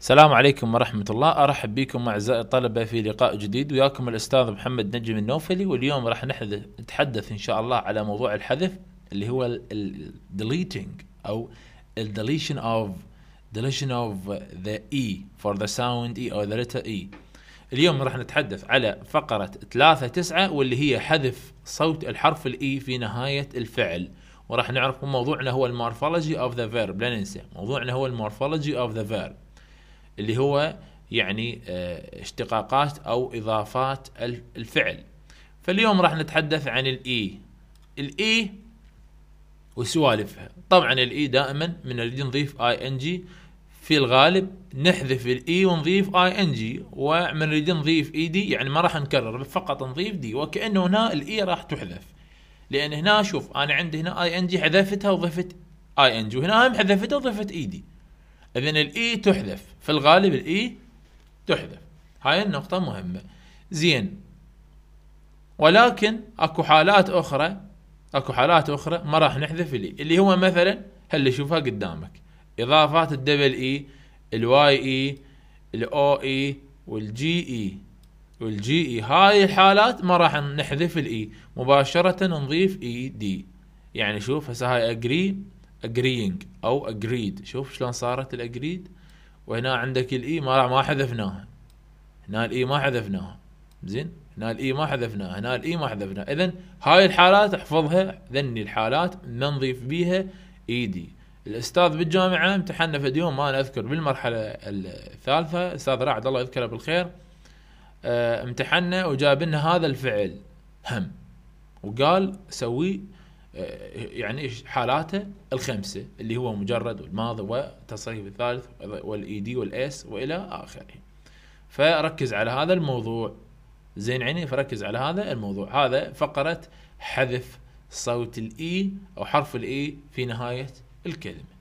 السلام عليكم ورحمة الله أرحب بكم أعزائي الطلبة في لقاء جديد وياكم الأستاذ محمد نجم النوفلي واليوم راح نتحدث إن شاء الله على موضوع الحذف اللي هو الديليتنج أو الديليشن of deletion of the E for the sound E أو the letter E اليوم راح نتحدث على فقرة 3 9 واللي هي حذف صوت الحرف الإي e في نهاية الفعل وراح نعرف موضوعنا هو المورفولوجي اوف ذا فيرب لا ننسى موضوعنا هو المورفولوجي اوف ذا فيرب اللي هو يعني آه، اشتقاقات او اضافات الفعل فاليوم راح نتحدث عن الاي الاي وسوالفها طبعا الاي دائما من نريد نضيف اي ان جي في الغالب نحذف الاي ونضيف اي ان جي ومن نريد نضيف اي دي يعني ما راح نكرر فقط نضيف دي وكانه هنا الاي راح تحذف لان هنا شوف انا عندي هنا اي ان جي حذفتها وضفت اي ان جي وهنا هم حذفتها وضفت اي دي اذن الاي e تحذف في الغالب الاي e تحذف هاي النقطة مهمة زين ولكن اكو حالات اخرى اكو حالات اخرى ما راح نحذف الاي e. اللي هو مثلا هل شوفها قدامك اضافات الدبل اي الواي اي الاو اي والجي اي والجي اي هاي الحالات ما راح نحذف الاي مباشرة نضيف اي دي يعني شوف هسه هاي اجري agreeing او agreed شوف شلون صارت الاجريد وهنا عندك الاي e ما ما حذفناها هنا الاي e ما حذفناها زين هنا الاي e ما حذفناها هنا الاي ما حذفناها اذا هاي الحالات احفظها ذني الحالات نضيف بيها ايدي الاستاذ بالجامعه امتحنا في اليوم ما انا اذكر بالمرحله الثالثه استاذ راعد الله يذكره بالخير آه، امتحنا وجاب لنا هذا الفعل هم وقال سوي آه، يعني حالاته الخمسه اللي هو مجرد والماضي والتصريف الثالث والاي دي والاس والى اخره. فركز على هذا الموضوع زين عيني فركز على هذا الموضوع هذا فقره حذف صوت الاي e او حرف الاي e في نهايه الكلمه.